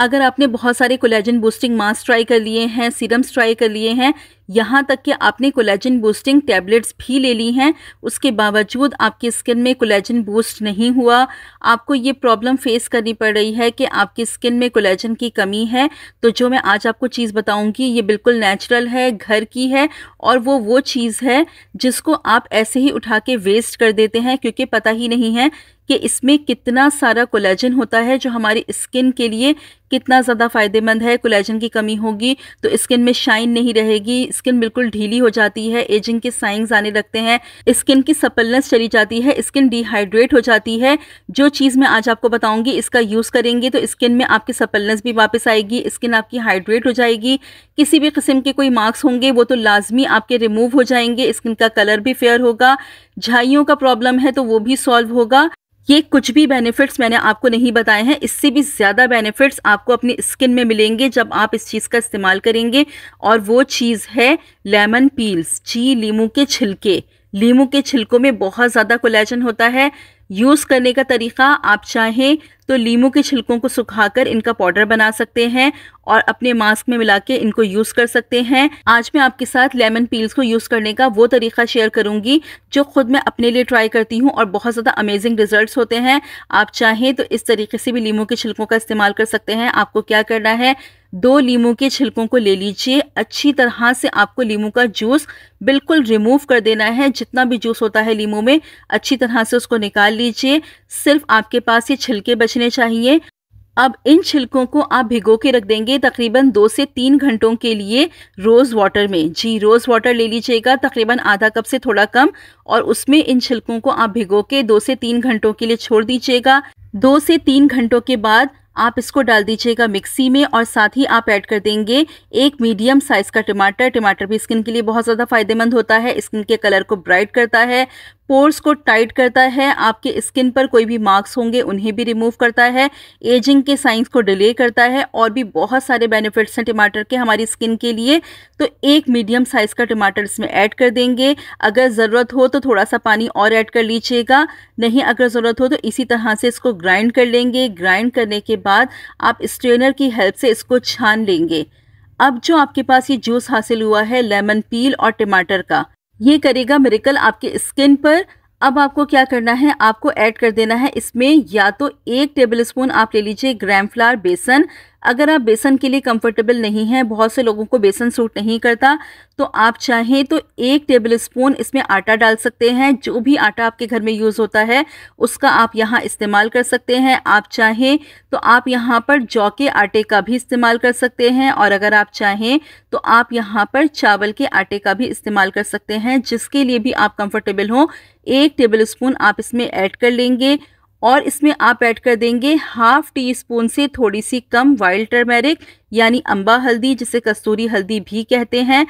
अगर आपने बहुत सारे कोलेजन बूस्टिंग मास्क ट्राई कर लिए हैं सीरम्स ट्राई कर लिए हैं यहाँ तक कि आपने कोलेजन बूस्टिंग टैबलेट्स भी ले ली हैं उसके बावजूद आपकी स्किन में कोलेजन बूस्ट नहीं हुआ आपको ये प्रॉब्लम फेस करनी पड़ रही है कि आपकी स्किन में कोलेजन की कमी है तो जो मैं आज आपको चीज़ बताऊंगी ये बिल्कुल नेचुरल है घर की है और वो वो चीज़ है जिसको आप ऐसे ही उठा के वेस्ट कर देते हैं क्योंकि पता ही नहीं है कि इसमें कितना सारा कोलेजन होता है जो हमारी स्किन के लिए कितना ज़्यादा फ़ायदेमंद है कोलेजन की कमी होगी तो स्किन में शाइन नहीं रहेगी स्किन बिल्कुल ढीली हो जाती है एजिंग के साइंस आने लगते हैं स्किन की सपलनेस चली जाती है स्किन डिहाइड्रेट हो जाती है जो चीज़ मैं आज आपको बताऊंगी इसका यूज़ करेंगे तो स्किन में आपकी सपलनेस भी वापस आएगी स्किन आपकी हाइड्रेट हो जाएगी किसी भी किस्म के कोई मार्क्स होंगे वो तो लाजमी आपके रिमूव हो जाएंगे स्किन का कलर भी फेयर होगा झाइयों का प्रॉब्लम है तो वो भी सॉल्व होगा ये कुछ भी बेनिफिट्स मैंने आपको नहीं बताए हैं इससे भी ज़्यादा बेनिफिट्स आपको अपनी स्किन में मिलेंगे जब आप इस चीज़ का इस्तेमाल करेंगे और वो चीज़ है लेमन पील्स जी लीमू के छिलके लीमू के छिलकों में बहुत ज़्यादा कोलेजन होता है यूज़ करने का तरीका आप चाहें तो लीमू के छिलकों को सुखाकर इनका पाउडर बना सकते हैं और अपने मास्क में मिला के इनको यूज़ कर सकते हैं आज मैं आपके साथ लेमन पील्स को यूज़ करने का वो तरीका शेयर करूंगी जो खुद मैं अपने लिए ट्राई करती हूँ और बहुत ज़्यादा अमेजिंग रिजल्ट्स होते हैं आप चाहें तो इस तरीके से भी लीमू के छिलकों का इस्तेमाल कर सकते हैं आपको क्या करना है दो लीमू के छिलकों को ले लीजिए अच्छी तरह से आपको लीमू का जूस बिल्कुल रिमूव कर देना है जितना भी जूस होता है लीमू में अच्छी तरह से उसको निकाल लीजिए सिर्फ आपके पास ये छिलके बचने चाहिए अब इन छिलकों को आप भिगो के रख देंगे तकरीबन दो से तीन घंटों के लिए रोज़ वाटर में जी रोज़ वाटर ले लीजिएगा तकरीबन आधा कप से थोड़ा कम और उसमें इन छिलकों को आप भिगो के दो से तीन घंटों के लिए छोड़ दीजिएगा दो से तीन घंटों के बाद आप इसको डाल दीजिएगा मिक्सी में और साथ ही आप ऐड कर देंगे एक मीडियम साइज का टमाटर टमाटर भी स्किन के लिए बहुत ज़्यादा फायदेमंद होता है स्किन के कलर को ब्राइट करता है पोर्स को टाइट करता है आपके स्किन पर कोई भी मार्क्स होंगे उन्हें भी रिमूव करता है एजिंग के साइंस को डिले करता है और भी बहुत सारे बेनिफिट्स हैं टमाटर के हमारी स्किन के लिए तो एक मीडियम साइज़ का टमाटर इसमें ऐड कर देंगे अगर ज़रूरत हो तो थोड़ा सा पानी और ऐड कर लीजिएगा नहीं अगर ज़रूरत हो तो इसी तरह से इसको ग्राइंड कर लेंगे ग्राइंड करने के बाद आप स्ट्रेनर की हेल्प से इसको छान लेंगे अब जो आपके पास ये जूस हासिल हुआ है लेमन पील और टमाटर का ये करेगा मेरिकल आपके स्किन पर अब आपको क्या करना है आपको ऐड कर देना है इसमें या तो एक टेबल स्पून आप ले लीजिए ग्रैम फ्लार बेसन अगर आप बेसन के लिए कंफर्टेबल नहीं हैं बहुत से लोगों को बेसन सूट नहीं करता तो आप चाहें तो एक टेबल स्पून इसमें आटा डाल सकते हैं जो भी आटा आपके घर में यूज़ होता है उसका आप यहाँ इस्तेमाल कर सकते हैं आप चाहें तो आप यहाँ पर जौ के आटे का भी इस्तेमाल कर सकते हैं और अगर आप चाहें तो आप यहाँ पर चावल के आटे का भी इस्तेमाल कर सकते हैं जिसके लिए भी आप कम्फर्टेबल हों एक टेबल स्पून आप इसमें ऐड कर लेंगे और इसमें आप ऐड कर देंगे हाफ टी स्पून से थोड़ी सी कम वाइल्ड टर्मेरिक यानी अम्बा हल्दी जिसे कस्तूरी हल्दी भी कहते हैं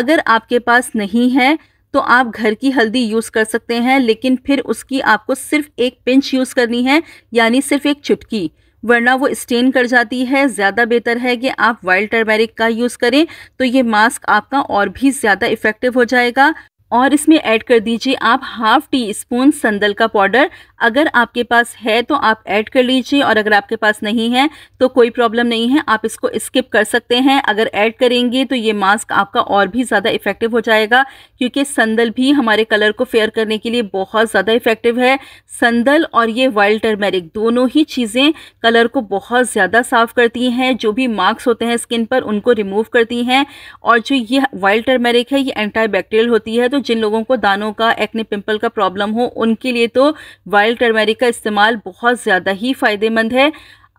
अगर आपके पास नहीं है तो आप घर की हल्दी यूज़ कर सकते हैं लेकिन फिर उसकी आपको सिर्फ एक पिंच यूज़ करनी है यानी सिर्फ एक चुटकी वरना वो स्टेन कर जाती है ज़्यादा बेहतर है कि आप वाइल्ड टर्मेरिक का यूज़ करें तो ये मास्क आपका और भी ज़्यादा इफ़ेक्टिव हो जाएगा और इसमें ऐड कर दीजिए आप हाफ टी स्पून संदल का पाउडर अगर आपके पास है तो आप ऐड कर लीजिए और अगर आपके पास नहीं है तो कोई प्रॉब्लम नहीं है आप इसको स्किप कर सकते हैं अगर ऐड करेंगे तो ये मास्क आपका और भी ज़्यादा इफेक्टिव हो जाएगा क्योंकि संदल भी हमारे कलर को फेयर करने के लिए बहुत ज़्यादा इफेक्टिव है संदल और ये वाइल्ड टर्मेरिक दोनों ही चीज़ें कलर को बहुत ज़्यादा साफ करती हैं जो भी मार्क्स होते हैं स्किन पर उनको रिमूव करती हैं और जो ये वाइल्ड टर्मेरिक है ये एंटाइबैक्टेरियल होती है तो जिन लोगों को दानों का एक्ने पिम्पल का प्रॉब्लम हो उनके लिए तो वाइल्ड वाइल्ड टर्मेरिक का इस्तेमाल बहुत ज़्यादा ही फ़ायदेमंद है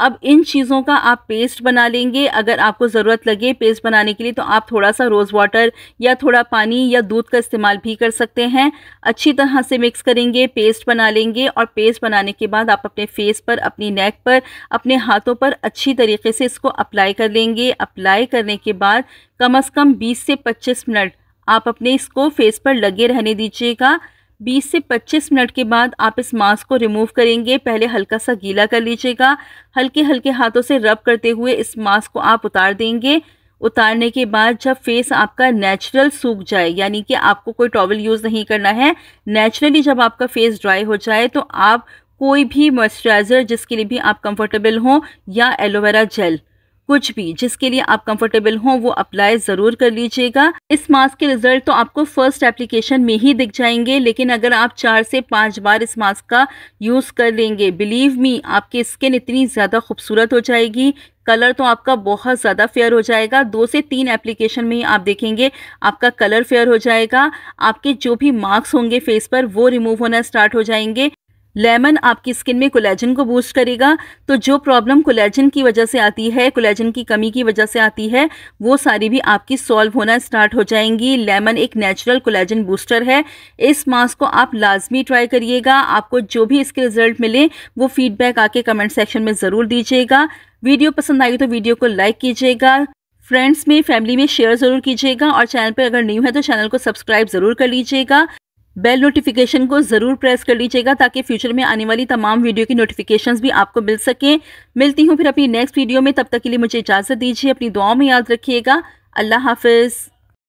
अब इन चीज़ों का आप पेस्ट बना लेंगे अगर आपको ज़रूरत लगे पेस्ट बनाने के लिए तो आप थोड़ा सा रोज़ वाटर या थोड़ा पानी या दूध का इस्तेमाल भी कर सकते हैं अच्छी तरह से मिक्स करेंगे पेस्ट बना लेंगे और पेस्ट बनाने के बाद आप अपने फेस पर अपनी नेक पर अपने हाथों पर अच्छी तरीके से इसको अप्लाई कर लेंगे अप्लाई करने के बाद कम अज़ कम बीस से पच्चीस मिनट आप अपने इसको फेस पर लगे रहने दीजिएगा 20 से 25 मिनट के बाद आप इस मास्क को रिमूव करेंगे पहले हल्का सा गीला कर लीजिएगा हल्के हल्के हाथों से रब करते हुए इस मास्क को आप उतार देंगे उतारने के बाद जब फेस आपका नेचुरल सूख जाए यानी कि आपको कोई टॉवल यूज़ नहीं करना है नेचुरली जब आपका फेस ड्राई हो जाए तो आप कोई भी मॉइस्चराइज़र जिसके लिए भी आप कंफर्टेबल हों या एलोवेरा जेल कुछ भी जिसके लिए आप कंफर्टेबल हो वो अप्लाई ज़रूर कर लीजिएगा इस मास्क के रिजल्ट तो आपको फर्स्ट एप्लीकेशन में ही दिख जाएंगे लेकिन अगर आप चार से पाँच बार इस मास्क का यूज़ कर लेंगे बिलीव मी आपकी स्किन इतनी ज़्यादा खूबसूरत हो जाएगी कलर तो आपका बहुत ज़्यादा फेयर हो जाएगा दो से तीन एप्लीकेशन में ही आप देखेंगे आपका कलर फेयर हो जाएगा आपके जो भी मार्क्स होंगे फेस पर वो रिमूव होना स्टार्ट हो जाएंगे लेमन आपकी स्किन में कोलेजन को बूस्ट करेगा तो जो प्रॉब्लम कोलेजन की वजह से आती है कोलेजन की कमी की वजह से आती है वो सारी भी आपकी सॉल्व होना स्टार्ट हो जाएंगी लेमन एक नेचुरल कोलेजन बूस्टर है इस मास्क को आप लाजमी ट्राई करिएगा आपको जो भी इसके रिजल्ट मिले वो फीडबैक आके कमेंट सेक्शन में ज़रूर दीजिएगा वीडियो पसंद आई तो वीडियो को लाइक कीजिएगा फ्रेंड्स में फैमिली में शेयर ज़रूर कीजिएगा और चैनल पर अगर न्यू है तो चैनल को सब्सक्राइब ज़रूर कर लीजिएगा बेल नोटिफिकेशन को ज़रूर प्रेस कर लीजिएगा ताकि फ्यूचर में आने वाली तमाम वीडियो की नोटिफिकेशंस भी आपको मिल सकें मिलती हूँ फिर अपनी नेक्स्ट वीडियो में तब तक के लिए मुझे इजाज़त दीजिए अपनी दुआओं में याद रखिएगा अल्लाह हाफिज़